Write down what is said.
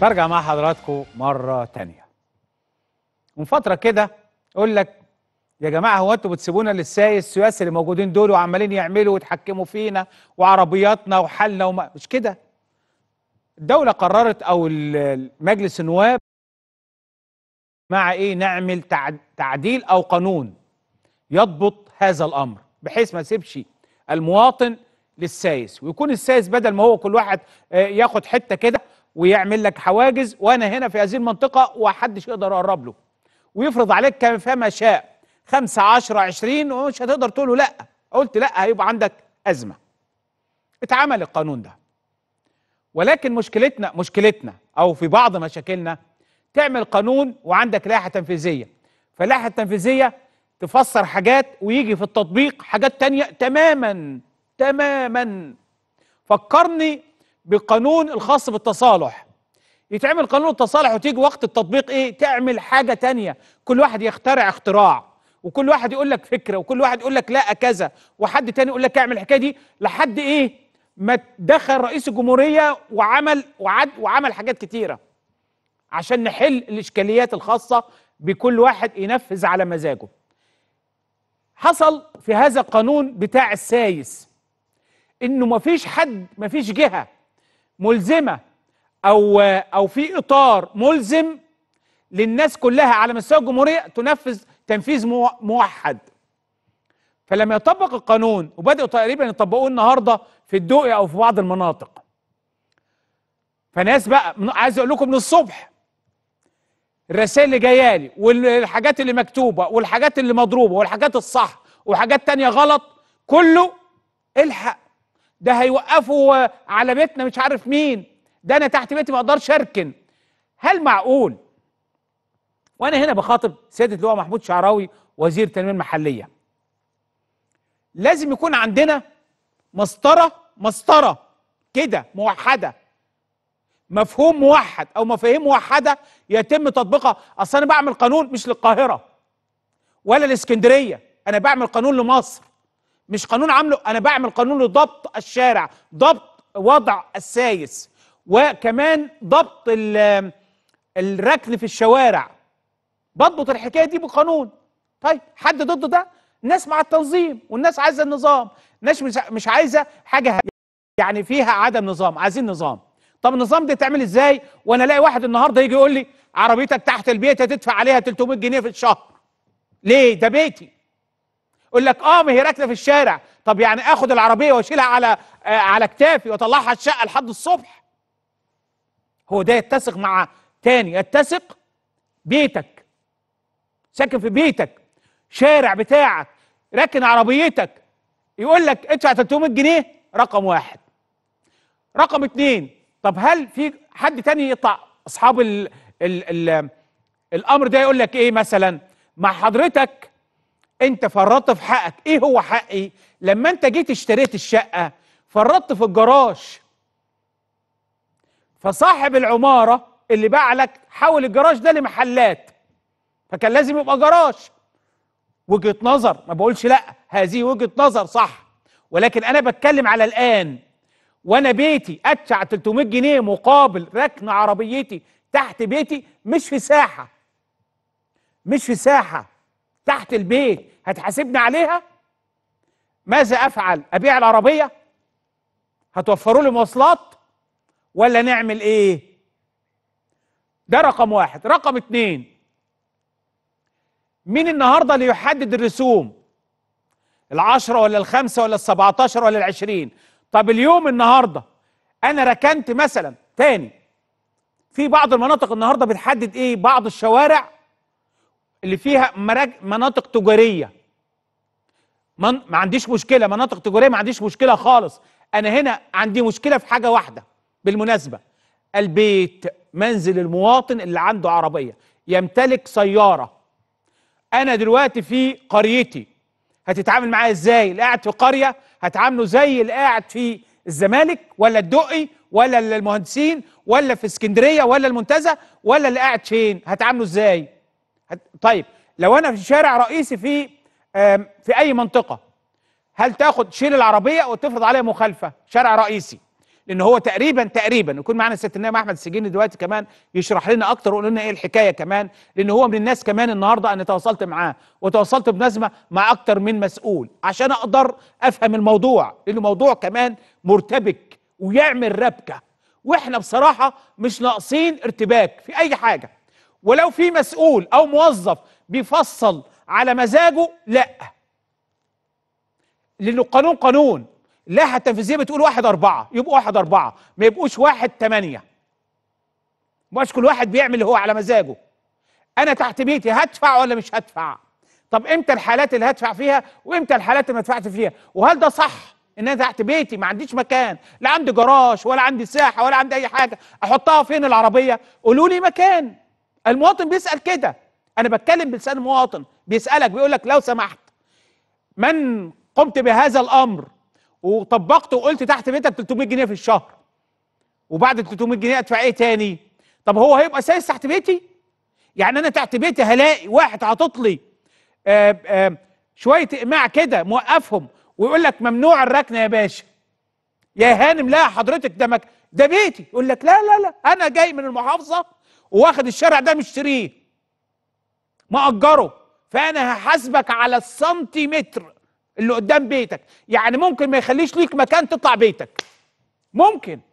برجع مع حضراتكم مرة تانية من فترة كده أقول لك يا جماعة هو أنتوا بتسيبونا للسايس السياسي اللي موجودين دول وعمالين يعملوا ويتحكموا فينا وعربياتنا وحالنا وما مش كده الدولة قررت أو مجلس النواب مع إيه نعمل تعديل أو قانون يضبط هذا الأمر بحيث ما يسيبش المواطن للسايس ويكون السايس بدل ما هو كل واحد آه، ياخد حتة كده ويعمل لك حواجز وانا هنا في هذه المنطقه ومحدش يقدر يقرب له ويفرض عليك كما شاء 5 10 20 ومش هتقدر تقول له لا قلت لا هيبقى عندك ازمه اتعمل القانون ده ولكن مشكلتنا مشكلتنا او في بعض مشاكلنا تعمل قانون وعندك لائحه تنفيذيه فاللائحه التنفيذيه تفسر حاجات ويجي في التطبيق حاجات تانية تماما تماما فكرني بالقانون الخاص بالتصالح يتعمل قانون التصالح وتيجي وقت التطبيق ايه تعمل حاجه تانية كل واحد يخترع اختراع وكل واحد يقول لك فكره وكل واحد يقول لك لا كذا وحد تاني يقول لك اعمل الحكايه دي لحد ايه ما دخل رئيس الجمهوريه وعمل وعد وعمل حاجات كتيره عشان نحل الاشكاليات الخاصه بكل واحد ينفذ على مزاجه حصل في هذا القانون بتاع السايس انه مفيش حد مفيش جهه ملزمه او او في اطار ملزم للناس كلها على مستوى الجمهوريه تنفذ تنفيذ موحد فلما يطبق القانون وبداوا تقريبا يطبقوه النهارده في الدقي او في بعض المناطق فناس بقى عايز اقول لكم من الصبح الرسائل اللي جايه لي والحاجات اللي مكتوبه والحاجات اللي مضروبه والحاجات الصح وحاجات تانية غلط كله الحق ده هيوقفوا على بيتنا مش عارف مين ده انا تحت بيتي ما اقدرش اركن هل معقول وانا هنا بخاطب سياده اللواء محمود شعراوي وزير التنميه المحليه لازم يكون عندنا مسطره مسطره كده موحده مفهوم موحد او مفاهيم موحده يتم تطبيقها اصل انا بعمل قانون مش للقاهره ولا الاسكندريه انا بعمل قانون لمصر مش قانون عامله انا بعمل قانون لضبط الشارع ضبط وضع السايس وكمان ضبط الركن في الشوارع بضبط الحكايه دي بقانون طيب حد ضد ده الناس مع التنظيم والناس عايزه النظام الناس مش عايزه حاجه يعني فيها عدم نظام عايزين نظام طب النظام ده تعمل ازاي وانا الاقي واحد النهارده يجي يقول لي عربيتك تحت البيت هتدفع عليها 300 جنيه في الشهر ليه ده بيتي يقول لك اه ما هي راكنه في الشارع طب يعني اخد العربيه واشيلها على آه على كتافي واطلعها الشقه لحد الصبح هو ده يتسق مع تاني يتسق بيتك ساكن في بيتك شارع بتاعك راكن عربيتك يقول لك ادفع 300 جنيه رقم واحد رقم اتنين طب هل في حد تاني يطلع اصحاب الـ الـ الـ الامر ده يقول لك ايه مثلا مع حضرتك انت فرطت في حقك ايه هو حقي لما انت جيت اشتريت الشقه فرطت في الجراج فصاحب العماره اللي باع لك حول الجراج ده لمحلات فكان لازم يبقى جراج وجهه نظر ما بقولش لا هذه وجهه نظر صح ولكن انا بتكلم على الان وانا بيتي ادفع 300 جنيه مقابل ركن عربيتي تحت بيتي مش في ساحه مش في ساحه تحت البيت هتحاسبني عليها ماذا افعل ابيع العربيه هتوفروا لي مواصلات ولا نعمل ايه ده رقم واحد رقم اتنين مين النهارده اللي يحدد الرسوم العشرة ولا الخمسة ولا السبعتاشر ولا العشرين طب اليوم النهاردة انا ركنت مثلا تاني في بعض المناطق النهاردة بتحدد ايه بعض الشوارع اللي فيها مناطق تجاريه من ما عنديش مشكله مناطق تجاريه ما عنديش مشكله خالص انا هنا عندي مشكله في حاجه واحده بالمناسبه البيت منزل المواطن اللي عنده عربيه يمتلك سياره انا دلوقتي في قريتي هتتعامل معايا ازاي اللي قاعد في قريه هتعامله زي اللي قاعد في الزمالك ولا الدقي ولا المهندسين ولا في اسكندريه ولا المنتزه ولا اللي قاعد فين هتعامله ازاي طيب لو انا في شارع رئيسي في في اي منطقه هل تاخد شيل العربيه وتفرض عليها مخالفه شارع رئيسي لان هو تقريبا تقريبا يكون معانا الست النائب احمد السجيني دلوقتي كمان يشرح لنا اكتر ويقول لنا ايه الحكايه كمان لان هو من الناس كمان النهارده انا تواصلت معاه وتواصلت بنزمه مع اكتر من مسؤول عشان اقدر افهم الموضوع لانه موضوع كمان مرتبك ويعمل ربكه واحنا بصراحه مش ناقصين ارتباك في اي حاجه ولو في مسؤول او موظف بيفصل على مزاجه لا لانه القانون قانون اللائحه التنفيذيه بتقول واحد اربعه يبقوا واحد اربعه ما يبقوش واحد ثمانيه مش كل واحد بيعمل اللي هو على مزاجه انا تحت بيتي هدفع ولا مش هدفع طب امتى الحالات اللي هدفع فيها وامتى الحالات اللي ما ادفعش فيها وهل ده صح ان انا تحت بيتي ما عنديش مكان لا عندي جراج ولا عندي ساحه ولا عندي اي حاجه احطها فين العربيه قولوا لي مكان المواطن بيسال كده انا بتكلم بلسان المواطن بيسالك بيقول لك لو سمحت من قمت بهذا الامر وطبقته وقلت تحت بيتك 300 جنيه في الشهر وبعد 300 جنيه ادفع ايه تاني طب هو هيبقى سايس تحت بيتي يعني انا تحت بيتي هلاقي واحد حاطط لي آه، آه، شويه اقماع كده موقفهم ويقول لك ممنوع الركن يا باشا يا هانم لا حضرتك ده ده بيتي يقول لك لا لا لا انا جاي من المحافظه واخد الشارع ده مشتريه مأجره فأنا هحاسبك على السنتيمتر اللي قدام بيتك يعني ممكن ما يخليش ليك مكان تطلع بيتك ممكن